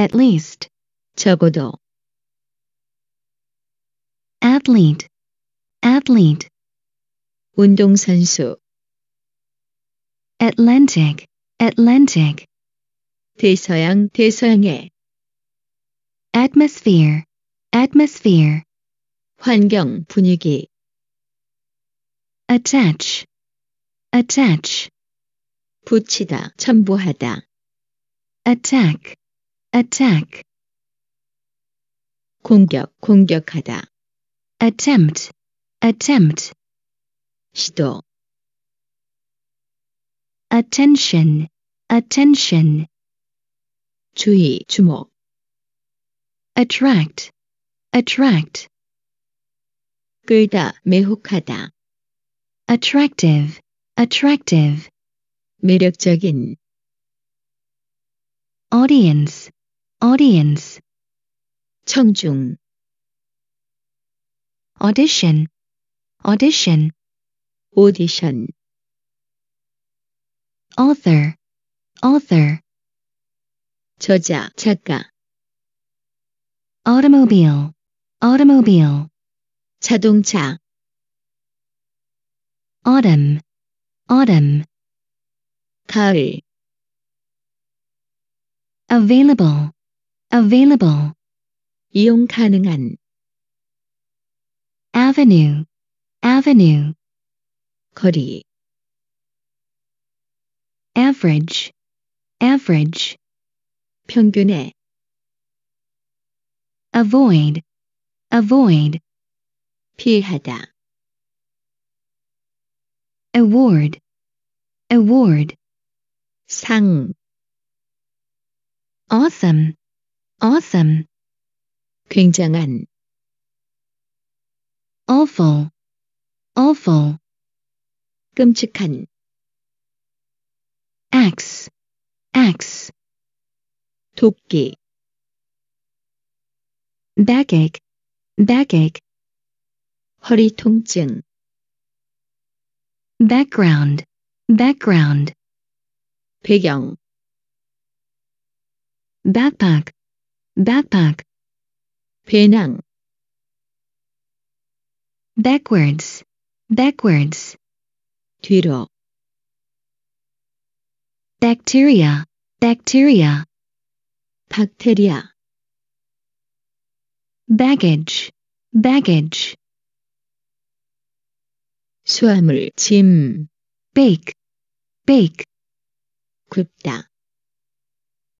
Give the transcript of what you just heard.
at least, 적어도 athlete, athlete 운동선수 Atlantic, Atlantic 대서양, 대서양의 atmosphere, atmosphere 환경, 분위기 attach, attach 붙이다, 첨부하다 attack, attack 공격, 공격하다 attempt, attempt 시도 attention, attention 주의, 주목 attract, attract 끌다, 매혹하다 attractive, attractive 매력적인 audience, audience 청중 audition audition audition author author 저자 작가 automobile automobile 자동차 autumn autumn 가을 available available 이용 가능한 avenue avenue 거리 average average 평균의 avoid avoid 피하다 award award 상 awesome awesome, 굉장한, awful, awful, 끔찍한, axe, axe, 도끼, backache, backache, 허리 통증, background, background, 배경, backpack, backpack penang, backwards backwards 뒤로 bacteria bacteria 박테리아 baggage baggage 수화물 짐 bake bake 굽다